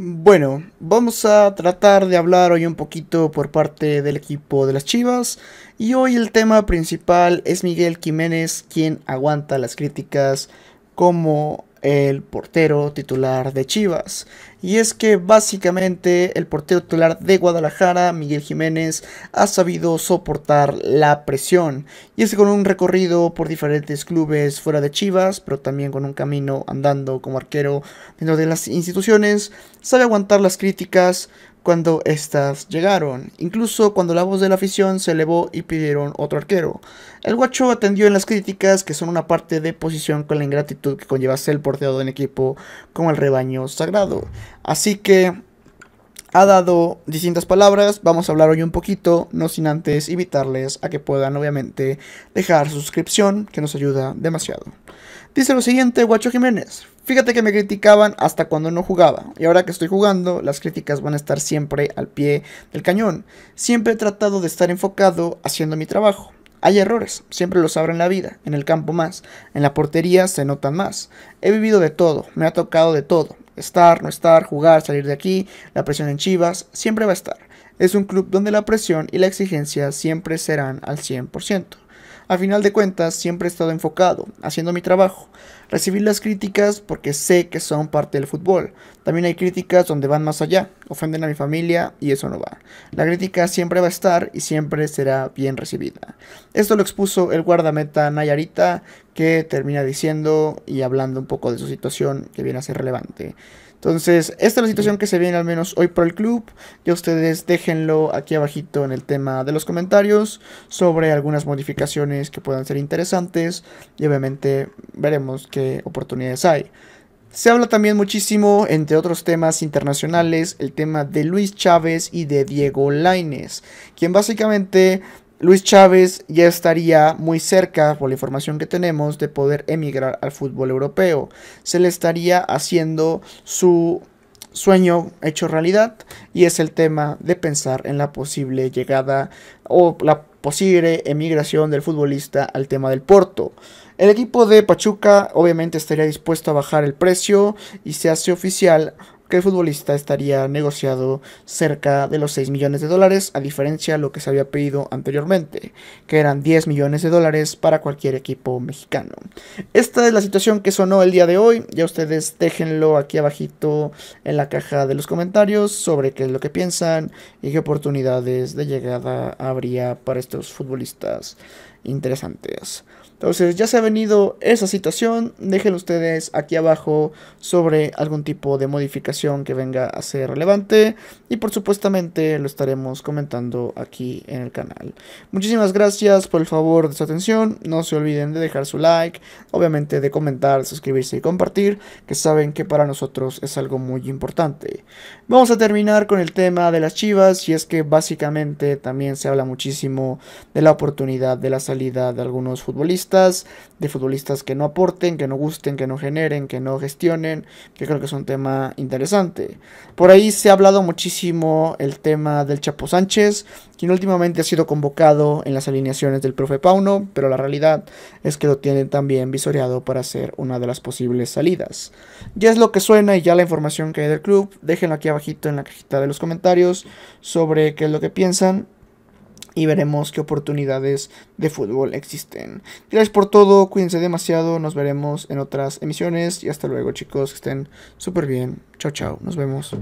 Bueno, vamos a tratar de hablar hoy un poquito por parte del equipo de las Chivas y hoy el tema principal es Miguel Jiménez quien aguanta las críticas como el portero titular de Chivas. Y es que básicamente el portero titular de Guadalajara, Miguel Jiménez, ha sabido soportar la presión. Y es que con un recorrido por diferentes clubes fuera de Chivas, pero también con un camino andando como arquero dentro de las instituciones, sabe aguantar las críticas, cuando estas llegaron, incluso cuando la voz de la afición se elevó y pidieron otro arquero. El guacho atendió en las críticas que son una parte de posición con la ingratitud que conlleva ser portero de un equipo como el rebaño sagrado. Así que ha dado distintas palabras, vamos a hablar hoy un poquito, no sin antes invitarles a que puedan obviamente dejar suscripción, que nos ayuda demasiado. Dice lo siguiente, Guacho Jiménez, fíjate que me criticaban hasta cuando no jugaba, y ahora que estoy jugando, las críticas van a estar siempre al pie del cañón. Siempre he tratado de estar enfocado haciendo mi trabajo. Hay errores, siempre los habrá en la vida, en el campo más, en la portería se notan más. He vivido de todo, me ha tocado de todo, Estar, no estar, jugar, salir de aquí, la presión en Chivas, siempre va a estar. Es un club donde la presión y la exigencia siempre serán al 100%. A final de cuentas, siempre he estado enfocado, haciendo mi trabajo. Recibí las críticas porque sé que son parte del fútbol. También hay críticas donde van más allá, ofenden a mi familia y eso no va. La crítica siempre va a estar y siempre será bien recibida. Esto lo expuso el guardameta Nayarita, que termina diciendo y hablando un poco de su situación que viene a ser relevante. Entonces, esta es la situación mm. que se viene al menos hoy por el club. Ya ustedes déjenlo aquí abajito en el tema de los comentarios sobre algunas modificaciones que puedan ser interesantes y obviamente veremos qué oportunidades hay. Se habla también muchísimo, entre otros temas internacionales, el tema de Luis Chávez y de Diego Laines, quien básicamente Luis Chávez ya estaría muy cerca, por la información que tenemos, de poder emigrar al fútbol europeo. Se le estaría haciendo su sueño hecho realidad y es el tema de pensar en la posible llegada o la posible emigración del futbolista al tema del Porto. El equipo de Pachuca obviamente estaría dispuesto a bajar el precio y se hace oficial que el futbolista estaría negociado cerca de los 6 millones de dólares, a diferencia de lo que se había pedido anteriormente, que eran 10 millones de dólares para cualquier equipo mexicano. Esta es la situación que sonó el día de hoy, ya ustedes déjenlo aquí abajito en la caja de los comentarios sobre qué es lo que piensan y qué oportunidades de llegada habría para estos futbolistas interesantes. Entonces, ya se ha venido esa situación. Dejen ustedes aquí abajo sobre algún tipo de modificación que venga a ser relevante. Y por supuestamente lo estaremos comentando aquí en el canal. Muchísimas gracias por el favor de su atención. No se olviden de dejar su like. Obviamente de comentar, suscribirse y compartir. Que saben que para nosotros es algo muy importante. Vamos a terminar con el tema de las chivas. Y es que básicamente también se habla muchísimo de la oportunidad de la salida de algunos futbolistas, de futbolistas que no aporten, que no gusten, que no generen, que no gestionen, que creo que es un tema interesante. Por ahí se ha hablado muchísimo el tema del Chapo Sánchez, quien últimamente ha sido convocado en las alineaciones del profe Pauno, pero la realidad es que lo tienen también visoreado para ser una de las posibles salidas. Ya es lo que suena y ya la información que hay del club, déjenlo aquí abajito en la cajita de los comentarios sobre qué es lo que piensan y veremos qué oportunidades de fútbol existen. Gracias por todo, cuídense demasiado, nos veremos en otras emisiones y hasta luego chicos, que estén súper bien. Chao, chao, nos vemos.